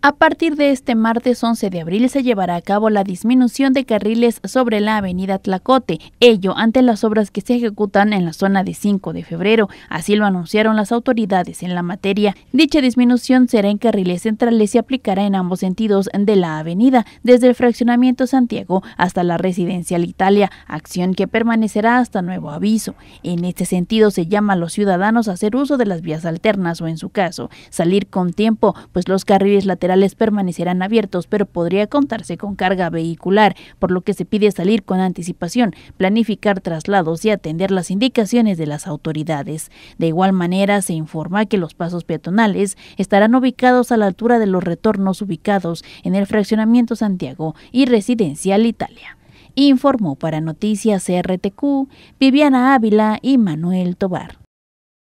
A partir de este martes 11 de abril se llevará a cabo la disminución de carriles sobre la avenida Tlacote, ello ante las obras que se ejecutan en la zona de 5 de febrero, así lo anunciaron las autoridades en la materia. Dicha disminución será en carriles centrales y aplicará en ambos sentidos de la avenida, desde el fraccionamiento Santiago hasta la residencial Italia, acción que permanecerá hasta nuevo aviso. En este sentido se llama a los ciudadanos a hacer uso de las vías alternas o en su caso, salir con tiempo, pues los carriles laterales permanecerán abiertos, pero podría contarse con carga vehicular, por lo que se pide salir con anticipación, planificar traslados y atender las indicaciones de las autoridades. De igual manera, se informa que los pasos peatonales estarán ubicados a la altura de los retornos ubicados en el fraccionamiento Santiago y Residencial Italia. Informó para Noticias RTQ Viviana Ávila y Manuel Tobar.